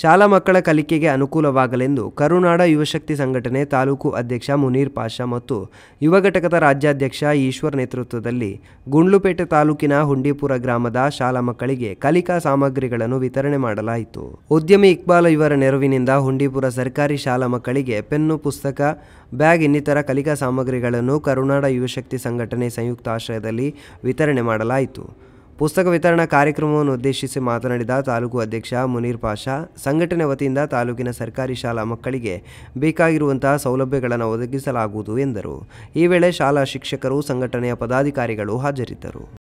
ಶಾಲಾ ಮಕ್ಕಳ ಕಲಿಕೆಗೆ ಅನುಕೂಲವಾಗಲೆಂದು ಕರುನಾಡ ಯುವಶಕ್ತಿ ಸಂಘಟನೆ ತಾಲೂಕು ಅಧ್ಯಕ್ಷ ಮುನೀರ್ ಪಾಷಾ ಮತ್ತು ಯುವ ಘಟಕದ ರಾಜ್ಯಾಧ್ಯಕ್ಷ ಈಶ್ವರ್ ನೇತೃತ್ವದಲ್ಲಿ ಗುಂಡ್ಲುಪೇಟೆ ತಾಲೂಕಿನ ಹುಂಡಿಪುರ ಗ್ರಾಮದ ಶಾಲಾ ಮಕ್ಕಳಿಗೆ ಕಲಿಕಾ ಸಾಮಗ್ರಿಗಳನ್ನು ವಿತರಣೆ ಮಾಡಲಾಯಿತು ಉದ್ಯಮಿ ಇಕ್ಬಾಲ್ ಇವರ ನೆರವಿನಿಂದ ಹುಂಡಿಪುರ ಸರ್ಕಾರಿ ಶಾಲಾ ಮಕ್ಕಳಿಗೆ ಪೆನ್ನು ಪುಸ್ತಕ ಬ್ಯಾಗ್ ಇನ್ನಿತರ ಕಲಿಕಾ ಸಾಮಗ್ರಿಗಳನ್ನು ಕರುನಾಡ ಯುವಶಕ್ತಿ ಸಂಘಟನೆ ಸಂಯುಕ್ತ ಆಶ್ರಯದಲ್ಲಿ ವಿತರಣೆ ಮಾಡಲಾಯಿತು ಪುಸ್ತಕ ವಿತರಣಾ ಕಾರ್ಯಕ್ರಮವನ್ನು ಉದ್ದೇಶಿಸಿ ಮಾತನಾಡಿದ ತಾಲೂಕು ಅಧ್ಯಕ್ಷ ಮುನೀರ್ ಪಾಷಾ ಸಂಘಟನೆ ವತಿಯಿಂದ ತಾಲೂಕಿನ ಸರ್ಕಾರಿ ಶಾಲಾ ಮಕ್ಕಳಿಗೆ ಬೇಕಾಗಿರುವಂತಹ ಸೌಲಭ್ಯಗಳನ್ನು ಒದಗಿಸಲಾಗುವುದು ಎಂದರು ಈ ವೇಳೆ ಶಾಲಾ ಶಿಕ್ಷಕರು ಸಂಘಟನೆಯ ಪದಾಧಿಕಾರಿಗಳು ಹಾಜರಿದ್ದರು